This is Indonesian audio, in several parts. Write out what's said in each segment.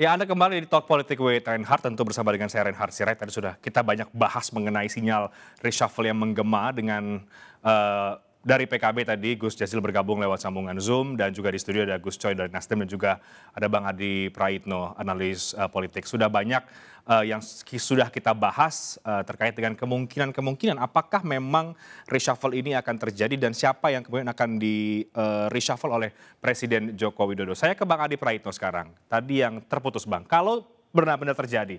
Ya Anda kembali di Talk Politik with Reinhardt tentu bersama dengan saya Reinhardt Sirait. Tadi sudah kita banyak bahas mengenai sinyal reshuffle yang menggema dengan eh, dari PKB tadi Gus Jazil bergabung lewat sambungan Zoom dan juga di studio ada Gus Coy dari Nasdem dan juga ada Bang Adi Praitno, analis uh, politik. Sudah banyak uh, yang sudah kita bahas uh, terkait dengan kemungkinan-kemungkinan apakah memang reshuffle ini akan terjadi dan siapa yang kemudian akan di uh, reshuffle oleh Presiden Joko Widodo. Saya ke Bang Adi Praitno sekarang. Tadi yang terputus Bang, kalau benar-benar terjadi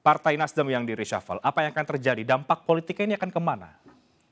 Partai Nasdem yang di reshuffle, apa yang akan terjadi? Dampak politiknya ini akan kemana?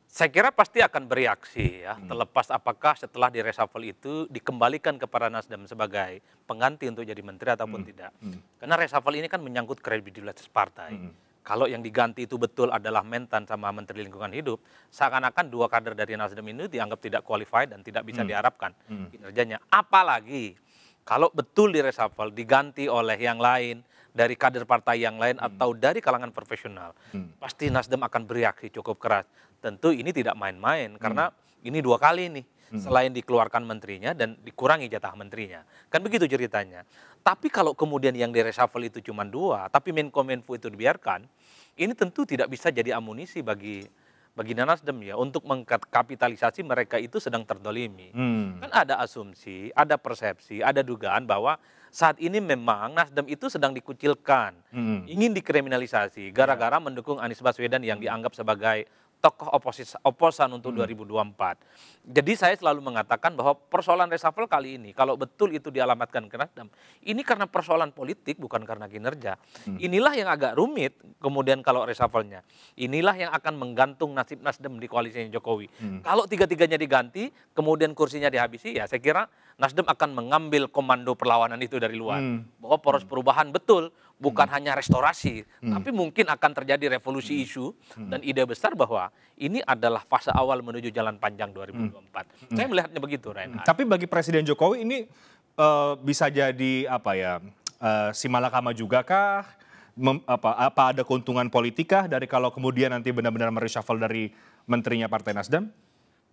Saya kira pasti akan bereaksi ya, hmm. terlepas apakah setelah reshuffle itu dikembalikan kepada Nasdem sebagai pengganti untuk jadi menteri ataupun hmm. tidak. Hmm. Karena reshuffle ini kan menyangkut kredibilitas partai. Hmm. Kalau yang diganti itu betul adalah Mentan sama Menteri Lingkungan Hidup, seakan-akan dua kader dari Nasdem ini dianggap tidak qualified dan tidak bisa hmm. diharapkan hmm. kinerjanya. Apalagi kalau betul reshuffle diganti oleh yang lain dari kader partai yang lain hmm. atau dari kalangan profesional, hmm. pasti Nasdem akan bereaksi cukup keras. Tentu ini tidak main-main hmm. karena ini dua kali nih hmm. selain dikeluarkan menterinya dan dikurangi jatah menterinya. Kan begitu ceritanya. Tapi kalau kemudian yang di reshuffle itu cuma dua, tapi Menfu itu dibiarkan, ini tentu tidak bisa jadi amunisi bagi bagi Nasdem ya untuk mengkapitalisasi mereka itu sedang terdolimi. Hmm. Kan ada asumsi, ada persepsi, ada dugaan bahwa saat ini memang Nasdem itu sedang dikucilkan, hmm. ingin dikriminalisasi gara-gara ya. mendukung Anies Baswedan yang dianggap sebagai tokoh oposis, oposan untuk hmm. 2024. Jadi saya selalu mengatakan bahwa persoalan reshuffle kali ini kalau betul itu dialamatkan ke Nasdem, ini karena persoalan politik bukan karena kinerja. Hmm. Inilah yang agak rumit kemudian kalau reshuffle-nya. Inilah yang akan menggantung nasib Nasdem di koalisinya Jokowi. Hmm. Kalau tiga-tiganya diganti, kemudian kursinya dihabisi, ya saya kira Nasdem akan mengambil komando perlawanan itu dari luar. Hmm. Bahwa poros hmm. perubahan betul bukan hmm. hanya restorasi, hmm. tapi mungkin akan terjadi revolusi hmm. isu hmm. dan ide besar bahwa ini adalah fase awal menuju jalan panjang 2024. Hmm. Saya hmm. melihatnya begitu, Ren. Hmm. Tapi bagi Presiden Jokowi ini uh, bisa jadi apa ya? Uh, eh, simalakama juga kah? Mem, apa, apa ada keuntungan politikah dari kalau kemudian nanti benar-benar mereshuffle dari menterinya Partai Nasdem?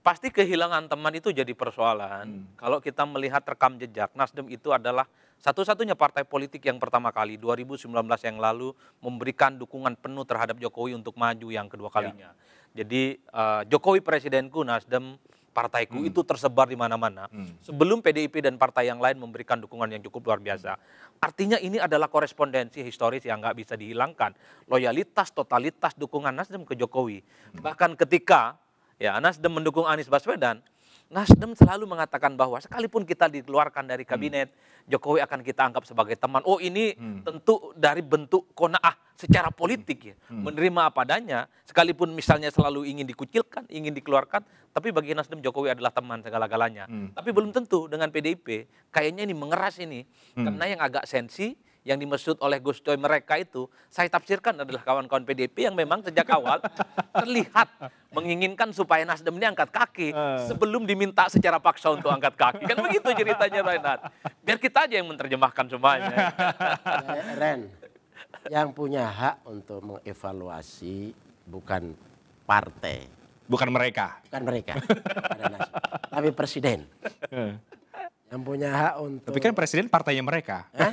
Pasti kehilangan teman itu jadi persoalan. Hmm. Kalau kita melihat rekam jejak Nasdem itu adalah satu-satunya partai politik yang pertama kali 2019 yang lalu memberikan dukungan penuh terhadap Jokowi untuk maju yang kedua ya. kalinya. Ya. Jadi uh, Jokowi presidenku Nasdem partaiku hmm. itu tersebar di mana-mana. Hmm. Sebelum PDIP dan partai yang lain memberikan dukungan yang cukup luar biasa. Hmm. Artinya ini adalah korespondensi historis yang nggak bisa dihilangkan. Loyalitas, totalitas dukungan Nasdem ke Jokowi. Hmm. Bahkan ketika ya Nasdem mendukung Anies Baswedan, Nasdem selalu mengatakan bahwa sekalipun kita dikeluarkan dari hmm. kabinet, hmm. Jokowi akan kita anggap sebagai teman. Oh ini hmm. tentu dari bentuk konaah secara politik ya, hmm. hmm. menerima apa adanya. Sekalipun misalnya selalu ingin dikucilkan, ingin dikeluarkan, tapi bagi Nasdem Jokowi adalah teman segala-galanya. Hmm. Tapi belum tentu dengan PDIP, kayaknya ini mengeras ini, hmm. karena yang agak sensi, yang dimaksud oleh Gus Coy mereka itu saya tafsirkan adalah kawan-kawan PDIP yang memang sejak awal terlihat menginginkan supaya Nasdem ini angkat kaki uh. sebelum diminta secara paksa untuk angkat kaki. Kan begitu ceritanya Reinhardt. Biar kita aja yang menerjemahkan semuanya. Eh, Ren, yang punya hak untuk mengevaluasi bukan partai. Bukan mereka. Bukan mereka. Tapi presiden. Eh. yang punya hak untuk... Tapi kan presiden partainya mereka. Hah?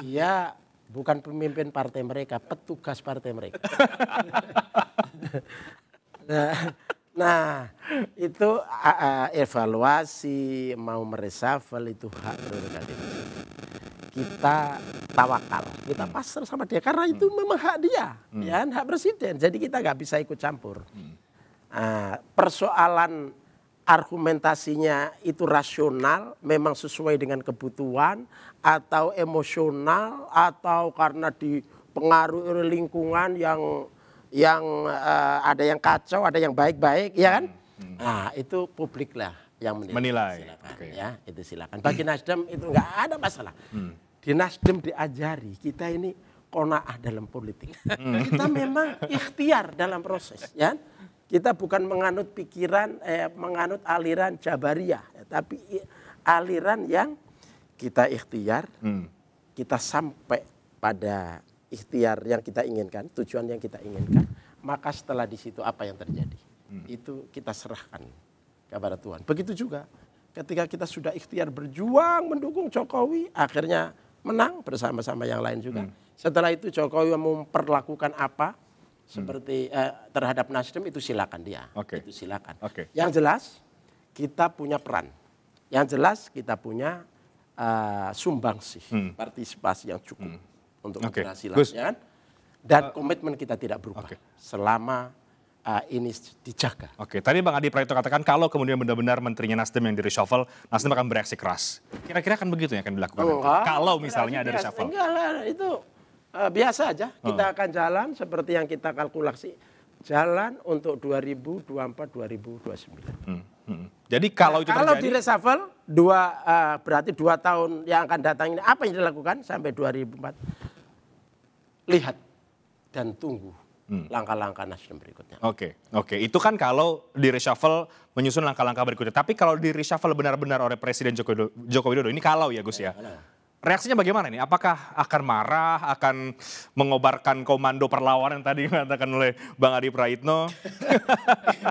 Dia bukan pemimpin partai mereka, petugas partai mereka. nah, nah itu uh, evaluasi mau meresafel itu hak prerogatif kita tawakal kita hmm. pasrah sama dia karena itu hmm. memang hak dia hmm. ya hak presiden jadi kita nggak bisa ikut campur hmm. Ah, persoalan argumentasinya itu rasional, memang sesuai dengan kebutuhan, atau emosional, atau karena dipengaruhi lingkungan yang yang uh, ada yang kacau, ada yang baik-baik, ya kan? Hmm, hmm. Nah, itu publik lah yang menilai. menilai. Silakan, okay. ya, itu silakan. Bagi Nasdem itu enggak ada masalah. Hmm. Di Nasdem diajari kita ini konaah dalam politik. Hmm. kita memang ikhtiar dalam proses, ya. Kan? Kita bukan menganut pikiran, eh, menganut aliran Jabariyah, ya, tapi aliran yang kita ikhtiar, hmm. kita sampai pada ikhtiar yang kita inginkan, tujuan yang kita inginkan, maka setelah di situ apa yang terjadi? Hmm. Itu kita serahkan kepada Tuhan. Begitu juga ketika kita sudah ikhtiar berjuang mendukung Jokowi, akhirnya menang bersama-sama yang lain juga. Hmm. Setelah itu Jokowi memperlakukan apa hmm. seperti hmm. eh, terhadap Nasdem itu silakan dia. Okay. Itu silakan. Okay. Yang jelas kita punya peran. Yang jelas kita punya uh, eh, sumbangsih, hmm. partisipasi yang cukup. Hmm untuk okay. keberhasilannya kan? dan uh, komitmen kita tidak berubah okay. selama uh, ini dijaga. Oke, okay. tadi Bang Adi Prayitno katakan kalau kemudian benar-benar menterinya Nasdem yang di reshuffle, Nasdem akan bereaksi keras. Kira-kira akan begitu yang akan dilakukan? Oh, nanti. kalau misalnya ada reshuffle. Enggak lah, itu uh, biasa aja. Oh. Kita uh. akan jalan seperti yang kita kalkulasi. Jalan untuk 2024-2029. Hmm. Hmm. Jadi kalau nah, itu kalau terjadi, di reshuffle dua uh, berarti dua tahun yang akan datang ini apa yang dilakukan sampai 2004? lihat dan tunggu hmm. langkah-langkah Nasdem berikutnya. Oke, okay, oke. Okay. Itu kan kalau di reshuffle menyusun langkah-langkah berikutnya. Tapi kalau di reshuffle benar-benar oleh Presiden Joko Widodo, Joko Widodo ini kalau ya Gus ya. ya reaksinya bagaimana nih? Apakah akan marah, akan mengobarkan komando perlawanan yang tadi dikatakan oleh Bang Adi Praitno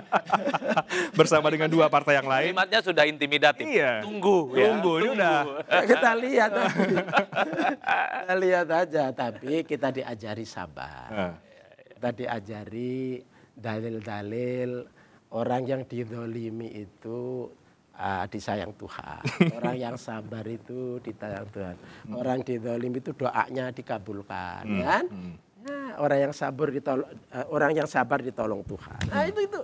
bersama dengan dua partai yang lain? Kalimatnya sudah intimidatif. Iya. Tunggu, ya. tunggu, tunggu. udah. Nah, kita lihat, nah. kita lihat aja. Tapi kita diajari sabar, nah. kita diajari dalil-dalil orang yang didolimi itu uh, disayang Tuhan. Orang yang sabar itu ditayang Tuhan. Hmm. Orang didolim itu doanya dikabulkan, hmm. Ya kan? Hmm. Nah, orang yang sabar ditolong, uh, eh, orang yang sabar ditolong Tuhan. Nah hmm. itu itu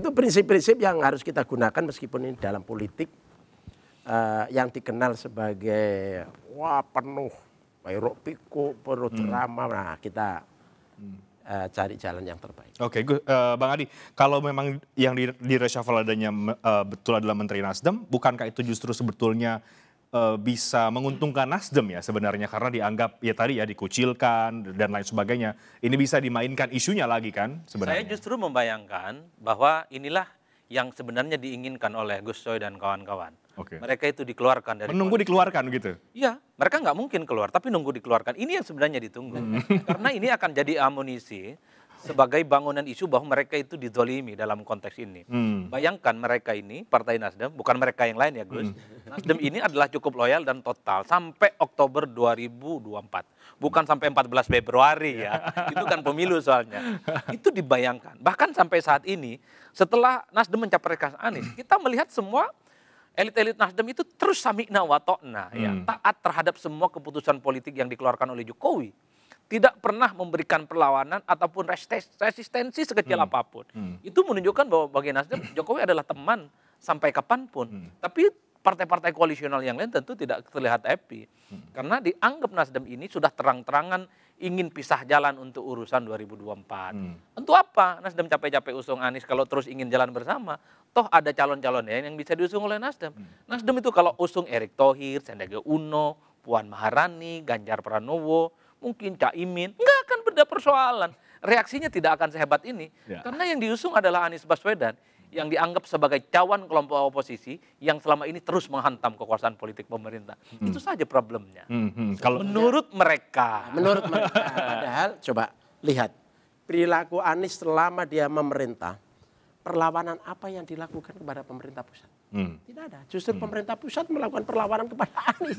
itu prinsip-prinsip yang harus kita gunakan meskipun ini dalam politik uh, yang dikenal sebagai wah penuh Pak piku perut ramah Nah, kita uh, cari jalan yang terbaik. Oke, okay, uh, eh, Bang Adi, kalau memang yang di, di reshuffle adanya uh, betul adalah Menteri Nasdem, bukankah itu justru sebetulnya uh, bisa menguntungkan Nasdem ya sebenarnya karena dianggap ya tadi ya dikucilkan dan lain sebagainya. Ini bisa dimainkan isunya lagi kan sebenarnya. Saya justru membayangkan bahwa inilah yang sebenarnya diinginkan oleh Gus Coy dan kawan-kawan okay. mereka itu dikeluarkan dari menunggu koalisi. dikeluarkan gitu iya mereka nggak mungkin keluar tapi nunggu dikeluarkan ini yang sebenarnya ditunggu hmm. karena ini akan jadi amunisi sebagai bangunan isu bahwa mereka itu didolimi dalam konteks ini. Hmm. Bayangkan mereka ini, Partai Nasdem, bukan mereka yang lain ya Gus. Hmm. Nasdem ini adalah cukup loyal dan total sampai Oktober 2024. Bukan sampai 14 Februari ya. itu kan pemilu soalnya. Itu dibayangkan. Bahkan sampai saat ini, setelah Nasdem mencapreskan Anies, kita melihat semua elit-elit Nasdem itu terus samikna watokna, ya, hmm. ya, taat terhadap semua keputusan politik yang dikeluarkan oleh Jokowi. Tidak pernah memberikan perlawanan ataupun resistensi sekecil hmm. apapun. Hmm. Itu menunjukkan bahwa bagi Nasdem Jokowi adalah teman sampai kapanpun. Hmm. Tapi partai-partai koalisional yang lain tentu tidak terlihat happy. Hmm. Karena dianggap Nasdem ini sudah terang-terangan ingin pisah jalan untuk urusan 2024. Hmm. Untuk apa Nasdem capek-capek usung Anies kalau terus ingin jalan bersama? Toh ada calon-calon yang bisa diusung oleh Nasdem. Hmm. Nasdem itu kalau usung Erick Thohir, Sandiaga Uno, Puan Maharani, Ganjar Pranowo, mungkin Cak Imin, nggak akan beda persoalan. Reaksinya tidak akan sehebat ini ya. karena yang diusung adalah Anies Baswedan yang dianggap sebagai cawan kelompok oposisi yang selama ini terus menghantam kekuasaan politik pemerintah. Hmm. Itu saja problemnya. Hmm, hmm. Kalau menurut mereka, menurut mereka padahal coba lihat perilaku Anies selama dia memerintah, perlawanan apa yang dilakukan kepada pemerintah pusat? Hmm. Tidak ada. Justru hmm. pemerintah pusat melakukan perlawanan kepada Anies.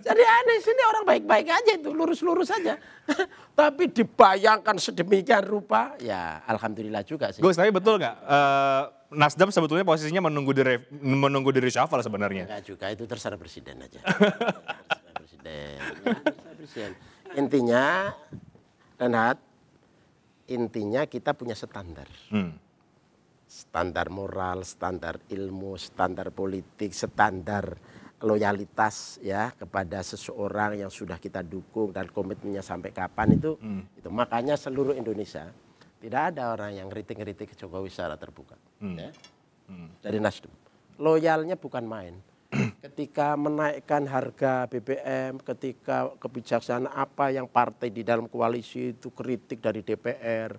Jadi Anies ini orang baik-baik aja itu, lurus-lurus saja tapi dibayangkan sedemikian rupa, ya alhamdulillah juga sih. Gus, tapi betul nggak? Uh Nasdem sebetulnya posisinya menunggu di menunggu di reshuffle sebenarnya. Enggak juga itu terserah presiden aja. terserah presiden. Ya, presiden. Intinya Renhat intinya kita punya standar. Hmm. Standar moral, standar ilmu, standar politik, standar loyalitas ya kepada seseorang yang sudah kita dukung dan komitmennya sampai kapan itu hmm. itu makanya seluruh Indonesia tidak ada orang yang kritik-kritik Jokowi secara terbuka hmm. ya, hmm. dari Nasdem. Loyalnya bukan main. ketika menaikkan harga BBM, ketika kebijaksanaan apa yang partai di dalam koalisi itu kritik dari DPR,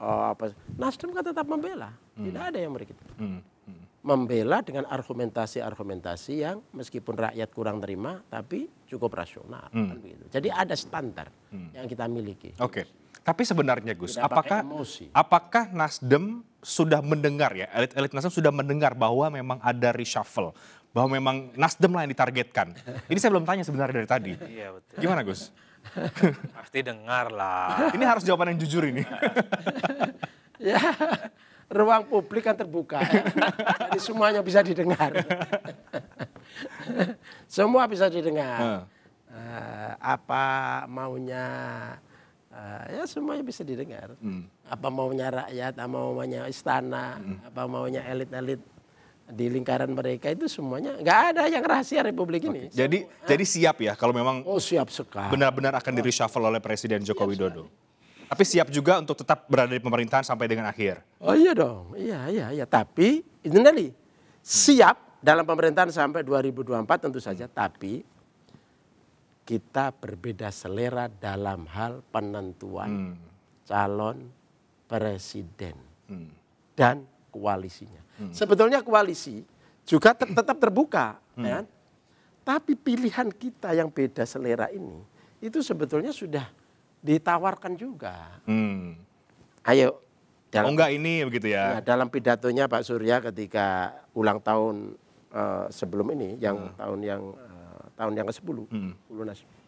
oh, eh, apa Nasdem kan tetap membela. Hmm. Tidak ada yang merikit. Hmm. Hmm. Membela dengan argumentasi-argumentasi yang meskipun rakyat kurang terima, tapi cukup rasional. Hmm. Kan Jadi ada standar hmm. yang kita miliki. Oke. Okay. Tapi sebenarnya Gus, Tidak apakah apakah Nasdem sudah mendengar ya, elit-elit Nasdem sudah mendengar bahwa memang ada reshuffle, bahwa memang Nasdem lah yang ditargetkan. Ini saya belum tanya sebenarnya dari tadi. Iya, iya betul. Gimana Gus? Pasti dengar lah. Ini harus jawaban yang jujur ini. ya, ruang publik kan terbuka. Jadi semuanya bisa didengar. Semua bisa didengar. Eh, apa maunya Uh, ya semuanya bisa didengar. Hmm. Apa maunya rakyat, apa maunya istana, hmm. apa maunya elit-elit di lingkaran mereka itu semuanya nggak ada yang rahasia Republik ini. Jadi jadi siap ya kalau memang oh siap sekali. Benar-benar akan oh. di reshuffle oleh Presiden Joko Widodo. Tapi siap juga untuk tetap berada di pemerintahan sampai dengan akhir. Oh iya dong. Iya iya iya, tapi itu nanti siap dalam pemerintahan sampai 2024 tentu saja, hmm. tapi kita berbeda selera dalam hal penentuan hmm. calon presiden hmm. dan koalisinya. Hmm. Sebetulnya koalisi juga ter tetap terbuka, hmm. Ya kan? Tapi pilihan kita yang beda selera ini itu sebetulnya sudah ditawarkan juga. Hmm. Ayo. Dalam, oh enggak ini begitu ya? ya? Dalam pidatonya Pak Surya ketika ulang tahun uh, sebelum ini, yang hmm. tahun yang tahun yang ke-10 hmm.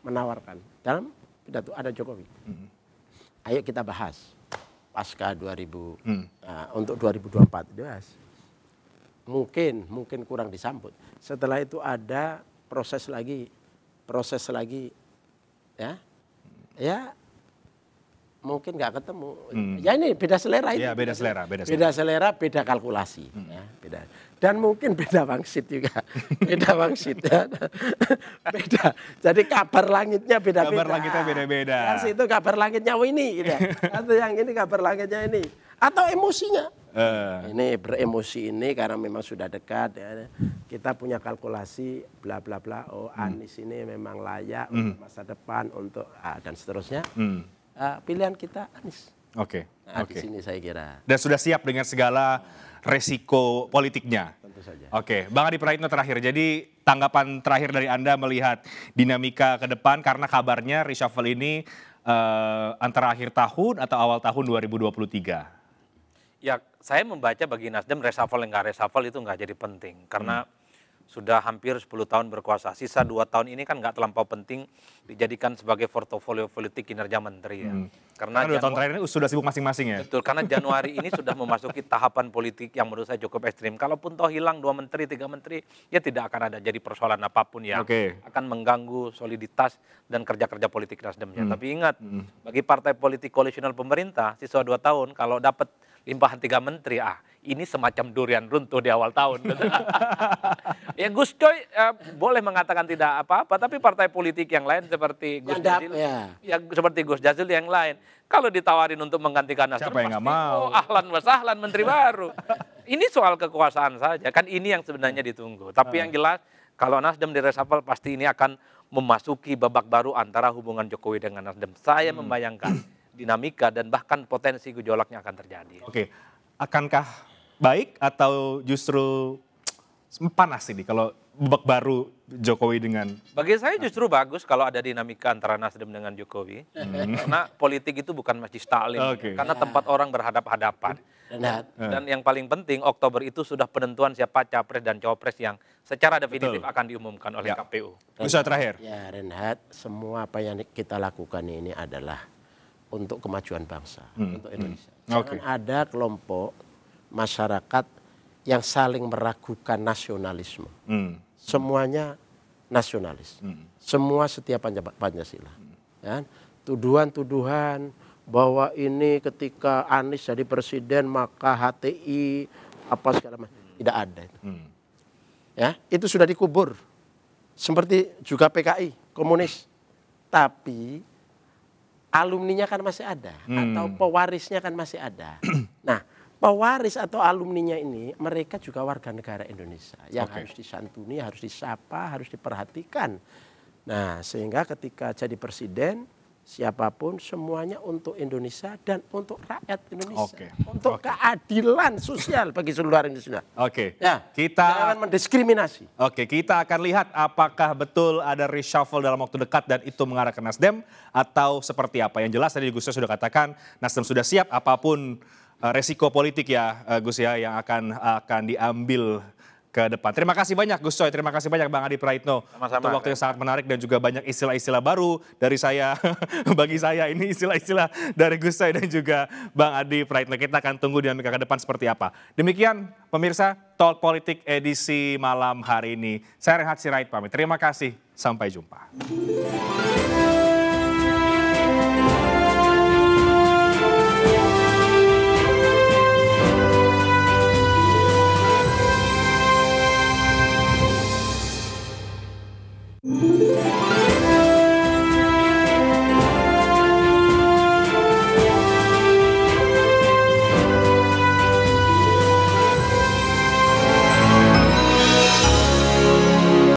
menawarkan dalam pidato ada Jokowi. Hmm. Ayo kita bahas pasca 2000 hmm. uh, untuk 2024 bahas. Mungkin mungkin kurang disambut. Setelah itu ada proses lagi proses lagi ya. Ya mungkin nggak ketemu. Hmm. Ya ini beda selera ini. Ya, beda selera, beda selera. Beda selera, beda kalkulasi. Hmm. Ya, beda dan mungkin beda wangsit juga beda wangsit ya. beda jadi kabar langitnya beda beda kabar langitnya beda beda Kasih itu kabar langitnya ini gitu. atau yang ini kabar langitnya ini atau emosinya uh. ini beremosi ini karena memang sudah dekat ya. kita punya kalkulasi bla bla bla oh hmm. Anies ini memang layak hmm. untuk masa depan untuk ah, dan seterusnya hmm. uh, pilihan kita Anies oke okay. nah, okay. di sini saya kira dan sudah siap dengan segala resiko politiknya. Tentu saja. Oke, Bang Adi Praitno terakhir. Jadi tanggapan terakhir dari Anda melihat dinamika ke depan karena kabarnya reshuffle ini uh, antara akhir tahun atau awal tahun 2023. Ya, saya membaca bagi Nasdem reshuffle nggak reshuffle itu nggak jadi penting karena hmm sudah hampir 10 tahun berkuasa. Sisa dua tahun ini kan nggak terlampau penting dijadikan sebagai portofolio politik kinerja menteri ya. Hmm. Karena, dua tahun terakhir ini sudah sibuk masing-masing ya. Betul, karena Januari ini sudah memasuki tahapan politik yang menurut saya cukup ekstrim. Kalaupun toh hilang dua menteri, tiga menteri, ya tidak akan ada jadi persoalan apapun ya. Okay. Akan mengganggu soliditas dan kerja-kerja politik Nasdemnya. Hmm. Tapi ingat, hmm. bagi partai politik koalisional pemerintah, sisa dua tahun kalau dapat limpahan tiga menteri, ah ini semacam durian runtuh di awal tahun. ya Gus Coy eh, boleh mengatakan tidak apa-apa, tapi partai politik yang lain seperti Gus Jazil, ya. ya seperti Gus Jazil yang lain, kalau ditawarin untuk menggantikan Nasdem, pasti, oh, mau? Oh, ahlan wasahlan menteri baru. ini soal kekuasaan saja, kan ini yang sebenarnya ditunggu. Tapi yang jelas kalau Nasdem di resapel, pasti ini akan memasuki babak baru antara hubungan Jokowi dengan Nasdem. Saya hmm. membayangkan dinamika dan bahkan potensi gejolaknya akan terjadi. Oke, okay. akankah baik atau justru panas ini kalau babak baru Jokowi dengan bagi saya justru bagus kalau ada dinamika antara Nasdem dengan Jokowi hmm. karena politik itu bukan masjid Stalin okay. karena ya. tempat orang berhadap-hadapan dan, dan yang paling penting Oktober itu sudah penentuan siapa capres dan cawapres yang secara definitif Betul. akan diumumkan oleh ya. KPU. Usaha terakhir. Ya Renhat, semua apa yang kita lakukan ini adalah untuk kemajuan bangsa, hmm. untuk Indonesia. Hmm. okay. ada kelompok masyarakat yang saling meragukan nasionalisme. Hmm. Semuanya nasionalis. Hmm. Semua setiap Pancasila. tuduhan ya. Tuduhan-tuduhan bahwa ini ketika Anies jadi presiden maka HTI apa segala macam tidak ada itu. Hmm. Ya, itu sudah dikubur. Seperti juga PKI, komunis. Tapi alumninya kan masih ada hmm. atau pewarisnya kan masih ada. nah, pewaris atau alumninya ini mereka juga warga negara Indonesia yang okay. harus disantuni, harus disapa, harus diperhatikan. Nah, sehingga ketika jadi presiden siapapun semuanya untuk Indonesia dan untuk rakyat Indonesia, okay. untuk okay. keadilan sosial bagi seluruh Indonesia. Oke. Okay. Ya, kita akan mendiskriminasi. Oke, okay, kita akan lihat apakah betul ada reshuffle dalam waktu dekat dan itu mengarah ke Nasdem atau seperti apa. Yang jelas tadi Gus sudah katakan Nasdem sudah siap apapun Eh, resiko politik ya eh, Gus ya yang akan akan diambil ke depan. Terima kasih banyak Gus Coy, terima kasih banyak Bang Adi Praitno Sama-sama. untuk waktu yang sangat menarik dan juga banyak istilah-istilah baru dari saya, bagi saya ini istilah-istilah dari Gus Coy dan juga Bang Adi Praitno. Kita akan tunggu dinamika ke depan seperti apa. Demikian pemirsa Talk Politik edisi malam hari ini. Saya Rehat Sirait pamit. Terima kasih, sampai jumpa.